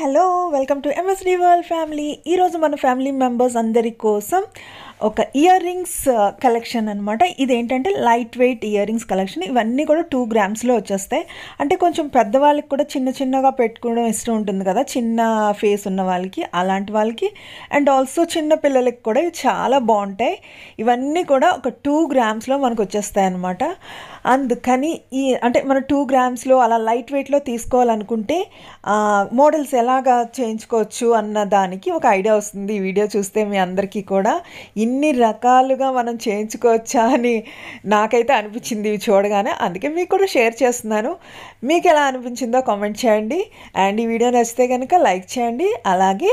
hello welcome to MSD world family ఈరోజు మన family members అందరి కోసం ఒక ఇయర్ రింగ్స్ కలెక్షన్ అనమాట ఇది ఏంటంటే light weight ear rings collection ఇవన్నీ కూడా టూ గ్రామ్స్లో వచ్చేస్తాయి అంటే కొంచెం పెద్దవాళ్ళకి కూడా చిన్న చిన్నగా పెట్టుకోవడం ఇష్టం ఉంటుంది కదా చిన్న ఫేస్ ఉన్న వాళ్ళకి అలాంటి వాళ్ళకి అండ్ ఆల్సో చిన్న పిల్లలకి కూడా చాలా బాగుంటాయి ఇవన్నీ కూడా ఒక టూ గ్రామ్స్లో మనకు వచ్చేస్తాయి అనమాట అందుకని ఈ అంటే మన టూ గ్రామ్స్లో అలా లైట్ వెయిట్లో తీసుకోవాలనుకుంటే మోడల్స్ ఎలాగా చేయించుకోవచ్చు అన్న దానికి ఒక ఐడియా వస్తుంది ఈ వీడియో చూస్తే మీ అందరికీ కూడా ఇన్ ఇన్ని రకాలుగా మనం చేయించుకోవచ్చా అని నాకైతే అనిపించింది ఇవి చూడగానే అందుకే మీకు కూడా షేర్ చేస్తున్నాను మీకు ఎలా అనిపించిందో కామెంట్ చేయండి అండ్ ఈ వీడియో నచ్చితే కనుక లైక్ చేయండి అలాగే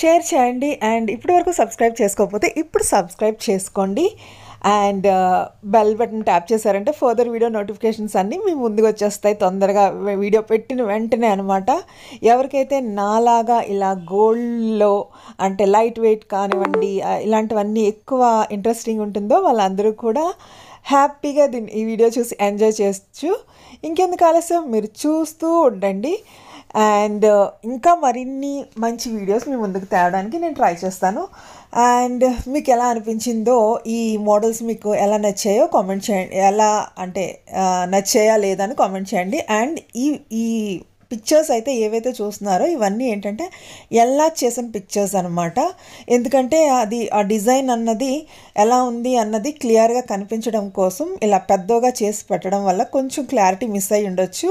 షేర్ చేయండి అండ్ ఇప్పటివరకు సబ్స్క్రైబ్ చేసుకోకపోతే ఇప్పుడు సబ్స్క్రైబ్ చేసుకోండి అండ్ బెల్ బటన్ ట్యాప్ చేశారంటే ఫర్దర్ వీడియో నోటిఫికేషన్స్ అన్నీ మీ ముందుకు వచ్చేస్తాయి తొందరగా వీడియో పెట్టిన వెంటనే అనమాట ఎవరికైతే నాలాగా ఇలా గోల్డ్లో అంటే లైట్ వెయిట్ కానివ్వండి ఇలాంటివన్నీ ఎక్కువ ఇంట్రెస్టింగ్ ఉంటుందో వాళ్ళందరూ కూడా హ్యాపీగా దీన్ని ఈ వీడియో చూసి ఎంజాయ్ చేయొచ్చు ఇంకెందుకు ఆలస్యం మీరు చూస్తూ ఉండండి అండ్ uh, ఇంకా మరిన్ని మంచి వీడియోస్ మీ ముందుకు తేవడానికి నేను ట్రై చేస్తాను అండ్ మీకు ఎలా అనిపించిందో ఈ మోడల్స్ మీకు ఎలా నచ్చాయో కామెంట్ చేయండి ఎలా అంటే నచ్చాయా లేదా అని కామెంట్ చేయండి అండ్ ఈ ఈ పిక్చర్స్ అయితే ఏవైతే చూస్తున్నారో ఇవన్నీ ఏంటంటే ఎలా చేసిన పిక్చర్స్ అనమాట ఎందుకంటే అది ఆ డిజైన్ అన్నది ఎలా ఉంది అన్నది క్లియర్గా కనిపించడం కోసం ఇలా పెద్దగా చేసి పెట్టడం వల్ల కొంచెం క్లారిటీ మిస్ అయ్యి ఉండొచ్చు